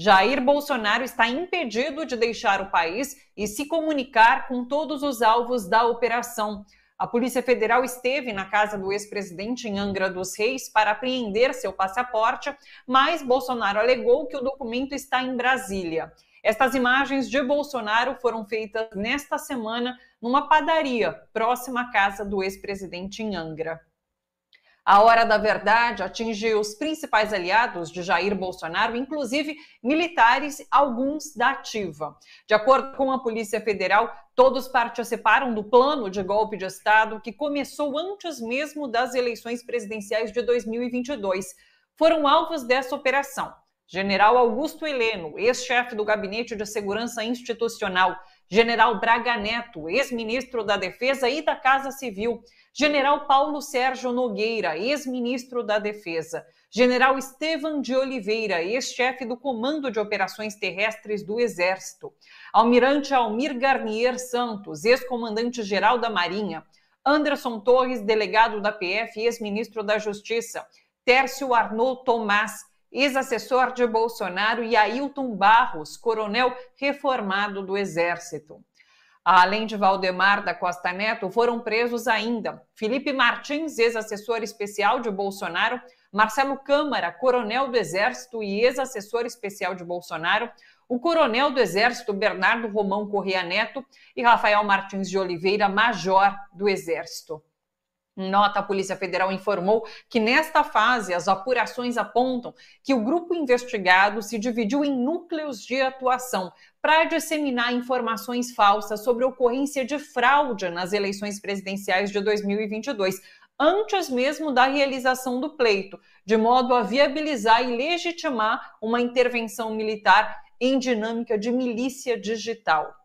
Jair Bolsonaro está impedido de deixar o país e se comunicar com todos os alvos da operação. A Polícia Federal esteve na casa do ex-presidente em Angra dos Reis para apreender seu passaporte, mas Bolsonaro alegou que o documento está em Brasília. Estas imagens de Bolsonaro foram feitas nesta semana numa padaria próxima à casa do ex-presidente em Angra. A hora da verdade atinge os principais aliados de Jair Bolsonaro, inclusive militares, alguns da ativa. De acordo com a Polícia Federal, todos participaram do plano de golpe de Estado que começou antes mesmo das eleições presidenciais de 2022. Foram alvos dessa operação General Augusto Heleno, ex-chefe do Gabinete de Segurança Institucional, General Braga Neto, ex-ministro da Defesa e da Casa Civil, General Paulo Sérgio Nogueira, ex-ministro da Defesa, General Estevam de Oliveira, ex-chefe do Comando de Operações Terrestres do Exército, Almirante Almir Garnier Santos, ex-comandante-geral da Marinha, Anderson Torres, delegado da PF e ex-ministro da Justiça, Tércio Arnaud Tomás, ex-assessor de Bolsonaro, e Ailton Barros, coronel reformado do Exército. Além de Valdemar da Costa Neto, foram presos ainda Felipe Martins, ex-assessor especial de Bolsonaro, Marcelo Câmara, coronel do Exército e ex-assessor especial de Bolsonaro, o coronel do Exército Bernardo Romão Correia Neto e Rafael Martins de Oliveira, major do Exército. Em nota, a Polícia Federal informou que nesta fase as apurações apontam que o grupo investigado se dividiu em núcleos de atuação para disseminar informações falsas sobre ocorrência de fraude nas eleições presidenciais de 2022, antes mesmo da realização do pleito, de modo a viabilizar e legitimar uma intervenção militar em dinâmica de milícia digital.